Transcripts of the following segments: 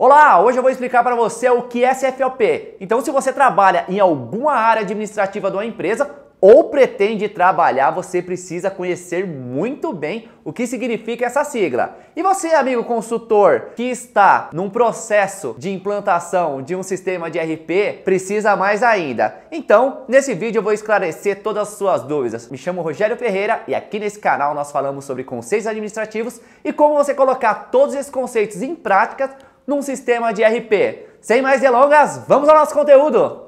Olá, hoje eu vou explicar para você o que é CFOP. Então, se você trabalha em alguma área administrativa de uma empresa ou pretende trabalhar, você precisa conhecer muito bem o que significa essa sigla. E você, amigo consultor, que está num processo de implantação de um sistema de RP, precisa mais ainda. Então, nesse vídeo eu vou esclarecer todas as suas dúvidas. Me chamo Rogério Ferreira e aqui nesse canal nós falamos sobre conceitos administrativos e como você colocar todos esses conceitos em prática num sistema de RP. Sem mais delongas, vamos ao nosso conteúdo!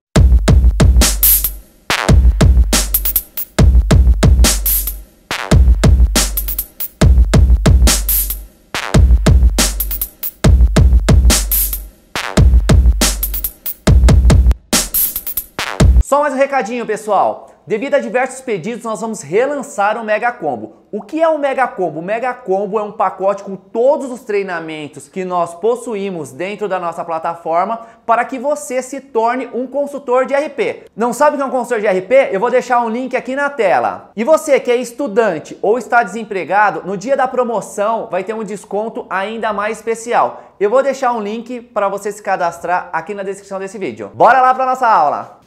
Só mais um recadinho, pessoal. Devido a diversos pedidos, nós vamos relançar o Mega Combo. O que é o Mega Combo? O Mega Combo é um pacote com todos os treinamentos que nós possuímos dentro da nossa plataforma para que você se torne um consultor de RP. Não sabe o que é um consultor de RP? Eu vou deixar um link aqui na tela. E você que é estudante ou está desempregado, no dia da promoção vai ter um desconto ainda mais especial. Eu vou deixar um link para você se cadastrar aqui na descrição desse vídeo. Bora lá para nossa aula!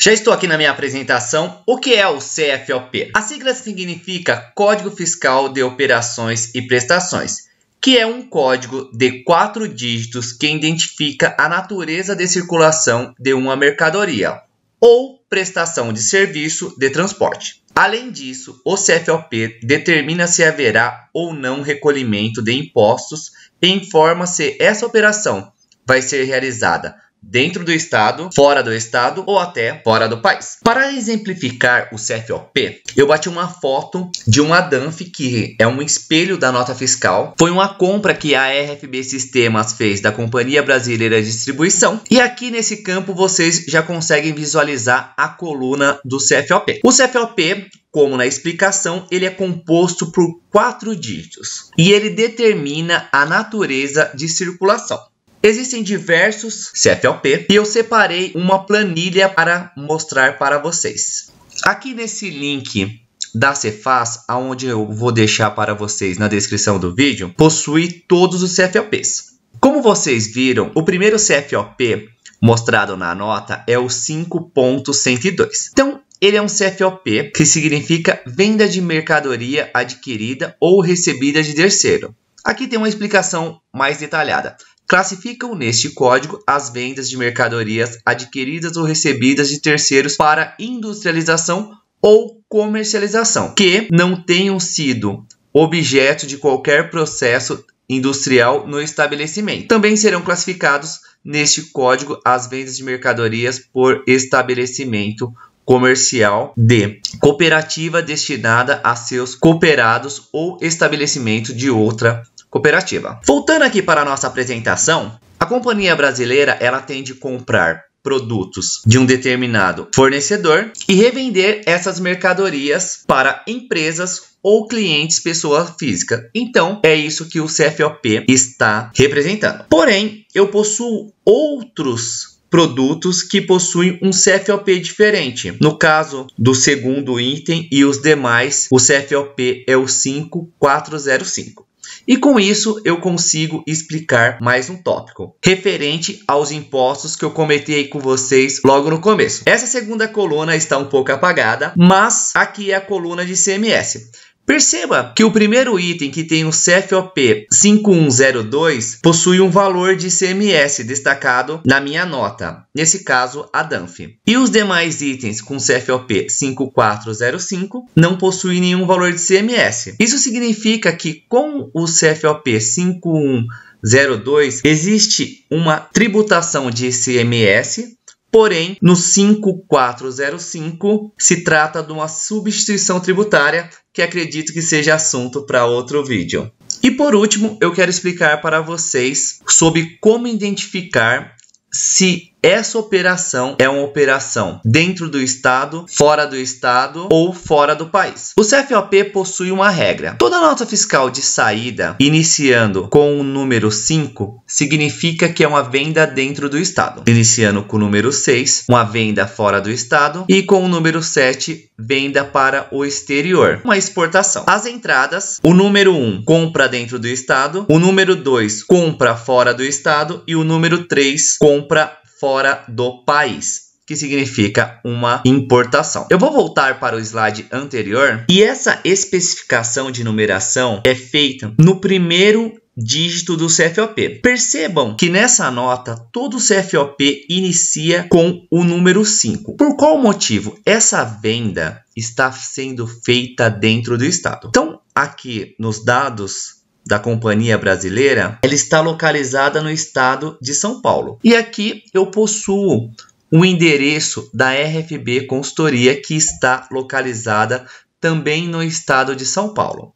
Já estou aqui na minha apresentação. O que é o CFOP? A sigla significa Código Fiscal de Operações e Prestações, que é um código de quatro dígitos que identifica a natureza de circulação de uma mercadoria ou prestação de serviço de transporte. Além disso, o CFOP determina se haverá ou não recolhimento de impostos e informa se essa operação vai ser realizada dentro do estado, fora do estado ou até fora do país. Para exemplificar o CFOP, eu bati uma foto de uma DANF que é um espelho da nota fiscal. Foi uma compra que a RFB Sistemas fez da Companhia Brasileira de Distribuição. E aqui nesse campo vocês já conseguem visualizar a coluna do CFOP. O CFOP como na explicação, ele é composto por quatro dígitos e ele determina a natureza de circulação. Existem diversos CFOP e eu separei uma planilha para mostrar para vocês. Aqui nesse link da Cefaz, aonde eu vou deixar para vocês na descrição do vídeo, possui todos os CFOPs. Como vocês viram, o primeiro CFOP mostrado na nota é o 5.102. Então, ele é um CFOP, que significa venda de mercadoria adquirida ou recebida de terceiro. Aqui tem uma explicação mais detalhada classificam neste código as vendas de mercadorias adquiridas ou recebidas de terceiros para industrialização ou comercialização, que não tenham sido objeto de qualquer processo industrial no estabelecimento. Também serão classificados neste código as vendas de mercadorias por estabelecimento comercial de cooperativa destinada a seus cooperados ou estabelecimento de outra cooperativa. Voltando aqui para a nossa apresentação, a companhia brasileira ela tende a comprar produtos de um determinado fornecedor e revender essas mercadorias para empresas ou clientes pessoa física. Então, é isso que o CFOP está representando. Porém, eu possuo outros produtos que possuem um CFOP diferente. No caso do segundo item e os demais, o CFOP é o 5405. E com isso eu consigo explicar mais um tópico referente aos impostos que eu comentei com vocês logo no começo. Essa segunda coluna está um pouco apagada, mas aqui é a coluna de CMS. Perceba que o primeiro item que tem o CFOP 5102 possui um valor de CMS destacado na minha nota, nesse caso a DANF. E os demais itens com CFOP 5405 não possuem nenhum valor de CMS. Isso significa que com o CFOP 5102 existe uma tributação de CMS Porém, no 5405 se trata de uma substituição tributária que acredito que seja assunto para outro vídeo. E por último, eu quero explicar para vocês sobre como identificar se essa operação é uma operação dentro do estado, fora do estado ou fora do país. O CFOP possui uma regra. Toda nota fiscal de saída iniciando com o número 5 significa que é uma venda dentro do estado. Iniciando com o número 6, uma venda fora do estado e com o número 7, venda para o exterior, uma exportação. As entradas, o número 1, compra dentro do estado, o número 2, compra fora do estado e o número 3, compra fora do país que significa uma importação. Eu vou voltar para o slide anterior e essa especificação de numeração é feita no primeiro dígito do CFOP. Percebam que nessa nota todo CFOP inicia com o número 5. Por qual motivo? Essa venda está sendo feita dentro do estado. Então, aqui nos dados da Companhia Brasileira, ela está localizada no estado de São Paulo. E aqui eu possuo o endereço da RFB Consultoria que está localizada também no estado de São Paulo.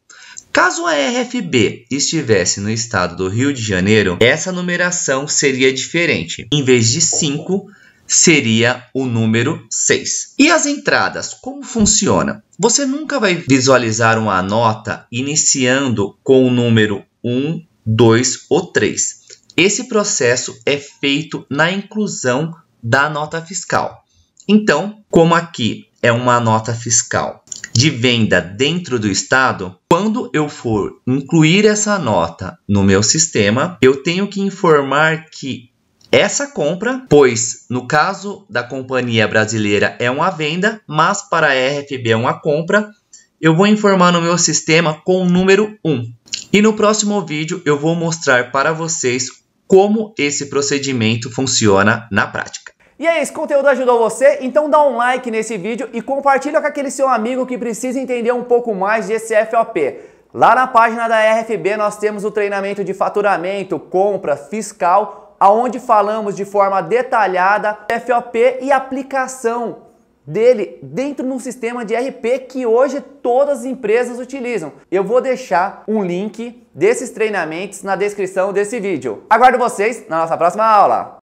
Caso a RFB estivesse no estado do Rio de Janeiro, essa numeração seria diferente. Em vez de 5, seria o número 6. E as entradas, como funciona? Você nunca vai visualizar uma nota iniciando com o número 1, 2 ou 3. Esse processo é feito na inclusão da nota fiscal. Então, como aqui é uma nota fiscal de venda dentro do estado, quando eu for incluir essa nota no meu sistema, eu tenho que informar que essa compra, pois no caso da companhia brasileira é uma venda, mas para a RFB é uma compra, eu vou informar no meu sistema com o número 1. E no próximo vídeo eu vou mostrar para vocês como esse procedimento funciona na prática. E aí, é esse conteúdo ajudou você? Então dá um like nesse vídeo e compartilha com aquele seu amigo que precisa entender um pouco mais de CFOP. Lá na página da RFB nós temos o treinamento de faturamento, compra, fiscal aonde falamos de forma detalhada FOP e aplicação dele dentro de um sistema de RP que hoje todas as empresas utilizam. Eu vou deixar um link desses treinamentos na descrição desse vídeo. Aguardo vocês na nossa próxima aula.